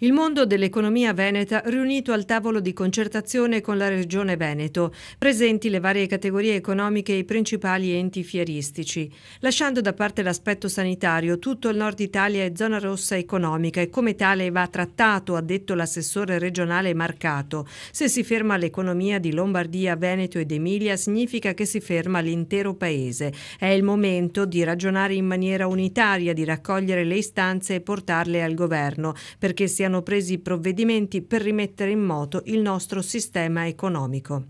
Il mondo dell'economia veneta riunito al tavolo di concertazione con la Regione Veneto, presenti le varie categorie economiche e i principali enti fieristici, lasciando da parte l'aspetto sanitario, tutto il nord Italia è zona rossa economica e come tale va trattato, ha detto l'assessore regionale Marcato. Se si ferma l'economia di Lombardia, Veneto ed Emilia significa che si ferma l'intero paese. È il momento di ragionare in maniera unitaria, di raccogliere le istanze e portarle al governo, perché si siano presi provvedimenti per rimettere in moto il nostro sistema economico.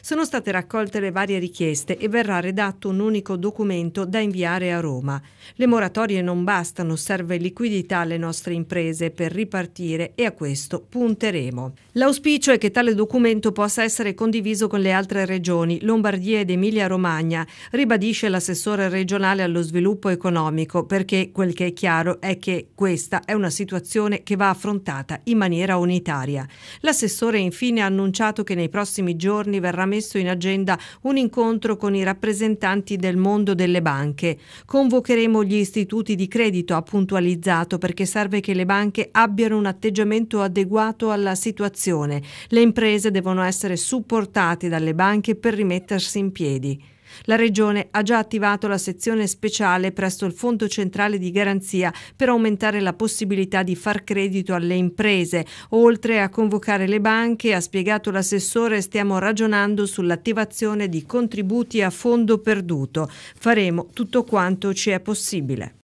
Sono state raccolte le varie richieste e verrà redatto un unico documento da inviare a Roma. Le moratorie non bastano, serve liquidità alle nostre imprese per ripartire e a questo punteremo. L'auspicio è che tale documento possa essere condiviso con le altre regioni, Lombardia ed Emilia-Romagna, ribadisce l'assessore regionale allo sviluppo economico, perché quel che è chiaro è che questa è una situazione che va affrontata in maniera unitaria. L'assessore infine ha annunciato che nei prossimi giorni verrà Sbarra ha messo in agenda un incontro con i rappresentanti del mondo delle banche. Convocheremo gli istituti di credito, ha puntualizzato, perché serve che le banche abbiano un atteggiamento adeguato alla situazione. Le imprese devono essere supportate dalle banche per rimettersi in piedi. La Regione ha già attivato la sezione speciale presso il Fondo Centrale di Garanzia per aumentare la possibilità di far credito alle imprese. Oltre a convocare le banche, ha spiegato l'assessore, stiamo ragionando sull'attivazione di contributi a fondo perduto. Faremo tutto quanto ci è possibile.